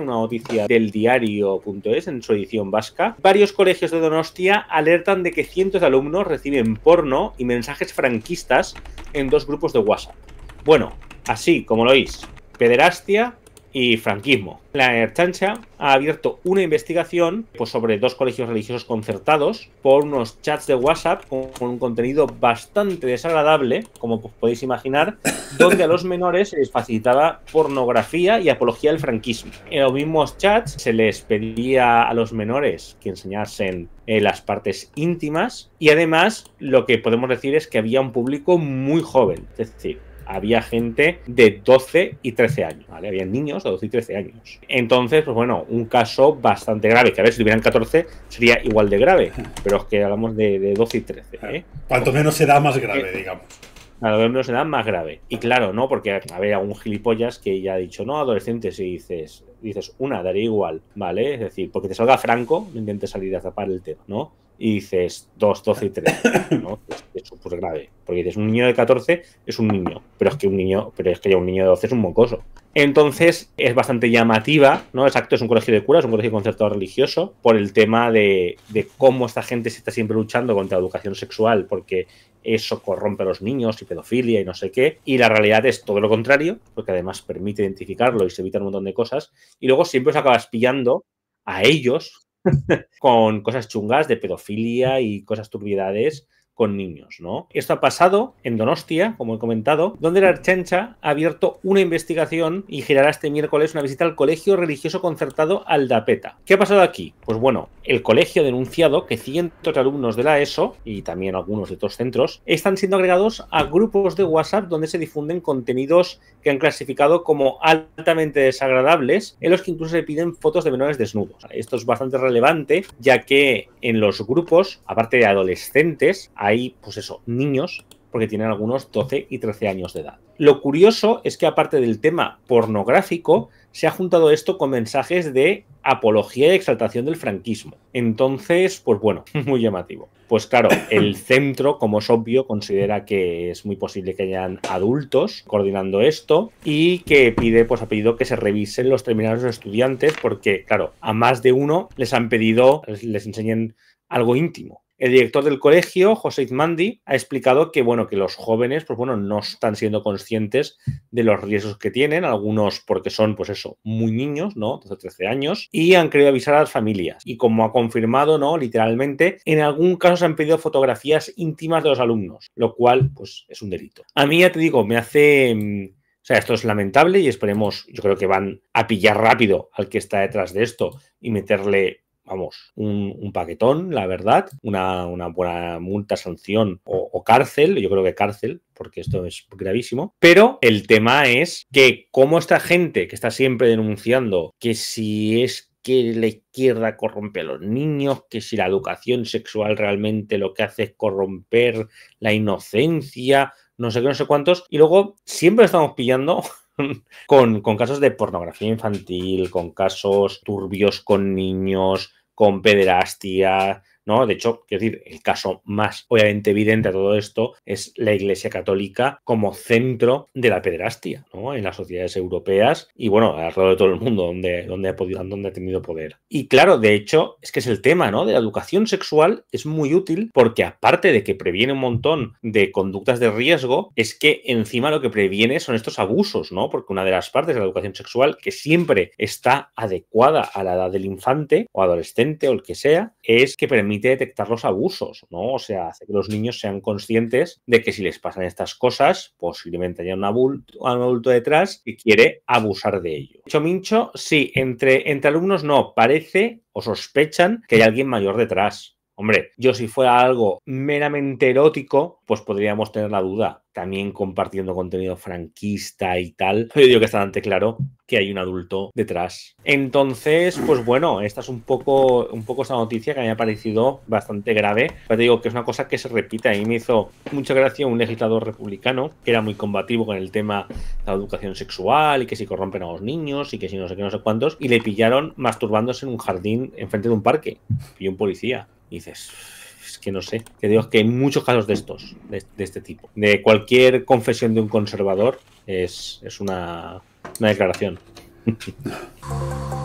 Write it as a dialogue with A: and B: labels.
A: una noticia del diario.es en su edición vasca, varios colegios de Donostia alertan de que cientos de alumnos reciben porno y mensajes franquistas en dos grupos de WhatsApp. Bueno, así como lo oís, pederastia y franquismo. La Erchancha ha abierto una investigación pues, sobre dos colegios religiosos concertados por unos chats de WhatsApp con, un contenido bastante desagradable, como pues podéis imaginar, donde a los menores se les facilitaba pornografía y apología del franquismo. En los mismos chats se les pedía a los menores que enseñasen eh, las partes íntimas y además lo que podemos decir es que había un público muy joven, es decir, había gente de 12 y 13 años, ¿vale? Había niños de 12 y 13 años. Entonces, pues bueno, un caso bastante grave, que a ver, si tuvieran 14 sería igual de grave, pero es que hablamos de, 12 y 13. ¿eh? Cuanto menos se da, más grave, eh, digamos. A lo menos se da más grave. Y claro, ¿no? Porque había algún gilipollas que ya ha dicho, no, adolescentes, y dices, dices, una, daría igual, ¿vale? Es decir, porque te salga Franco, no intentes salir a tapar el tema, ¿no? y dices 2, 12 y 3. ¿no? Es grave. Porque dices, un niño de 14 es un niño, pero es que un niño, pero es que ya un niño de 12 es un mocoso. Entonces es bastante llamativa, ¿no? Exacto, es un colegio de curas, un colegio concertado religioso, por el tema de, de cómo esta gente se está siempre luchando contra la educación sexual, porque eso corrompe a los niños y pedofilia y no sé qué. Y la realidad es todo lo contrario, porque además permite identificarlo y se evita un montón de cosas. Y luego siempre os acabas pillando a ellos con cosas chungas de pedofilia y cosas turbiedades con niños, ¿no? Esto ha pasado en Donostia, como he comentado, donde la Archancha ha abierto una investigación y girará este miércoles una visita al colegio religioso concertado Aldapeta. ¿Qué ha pasado aquí? Pues bueno, el colegio ha denunciado que cientos de alumnos de la ESO y también algunos de otros centros están siendo agregados a grupos de WhatsApp donde se difunden contenidos que han clasificado como altamente desagradables, en los que incluso se piden fotos de menores desnudos. Esto es bastante relevante, ya que en los grupos, aparte de adolescentes, hay, pues eso, niños porque tienen algunos 12 y 13 años de edad. Lo curioso es que aparte del tema pornográfico, se ha juntado esto con mensajes de apología y exaltación del franquismo. Entonces, pues bueno, muy llamativo. Pues claro, el centro, como es obvio, considera que es muy posible que hayan adultos coordinando esto y que pide, pues ha pedido que se revisen los terminales de los estudiantes porque, claro, a más de uno les han pedido, les enseñen algo íntimo. El director del colegio, José Izmandi, ha explicado que, bueno, que los jóvenes, pues bueno, no están siendo conscientes de los riesgos que tienen, algunos porque son, pues eso, muy niños, ¿no? 12 13 años, y han querido avisar a las familias. Y como ha confirmado, ¿no? Literalmente, en algún caso se han pedido fotografías íntimas de los alumnos, lo cual, pues, es un delito. A mí, ya te digo, me hace... Mm, o sea, esto es lamentable y esperemos, yo creo que van a pillar rápido al que está detrás de esto y meterle vamos, un, paquetón, la verdad, una, buena multa, sanción o, cárcel, yo creo que cárcel, porque esto es gravísimo. Pero el tema es que como esta gente que está siempre denunciando que si es que la izquierda corrompe a los niños, que si la educación sexual realmente lo que hace es corromper la inocencia, no sé qué, no sé cuántos, y luego siempre estamos pillando con, con casos de pornografía infantil, con casos turbios con niños, con pederastia, ¿no? De hecho, quiero decir, el caso más obviamente evidente a todo esto es la Iglesia Católica como centro de la pederastia, ¿no? En las sociedades europeas y, bueno, alrededor de todo el mundo donde, donde, ha, podido, donde ha tenido poder. Y claro, de hecho, es que es el tema, ¿no? De la educación sexual es muy útil porque aparte de que previene un montón de conductas de riesgo, es que encima lo que previene son estos abusos, ¿no? Porque una de las partes de la educación sexual que siempre está adecuada a la edad del infante o adolescente o el que sea, es que permite permite detectar los abusos, ¿no? O sea, hace que los niños sean conscientes de que si les pasan estas cosas, posiblemente haya un adulto, detrás que quiere abusar de ello. Chomincho, sí, entre, entre alumnos no, parece o sospechan que hay alguien mayor detrás. Hombre, yo si fuera algo meramente erótico, pues podríamos tener la duda. También compartiendo contenido franquista y tal. Yo digo que está bastante claro que hay un adulto detrás. Entonces, pues bueno, esta es un poco, un poco esta noticia que me ha parecido bastante grave. Pero te digo que es una cosa que se repite. A mí me hizo mucha gracia un legislador republicano que era muy combativo con el tema de la educación sexual y que si corrompen a los niños y que si no sé qué, no sé cuántos. Y le pillaron masturbándose en un jardín enfrente de un parque. Y un policía dices, es que no sé, que digo que hay muchos casos de estos, de, este tipo. De cualquier confesión de un conservador es, una, una declaración.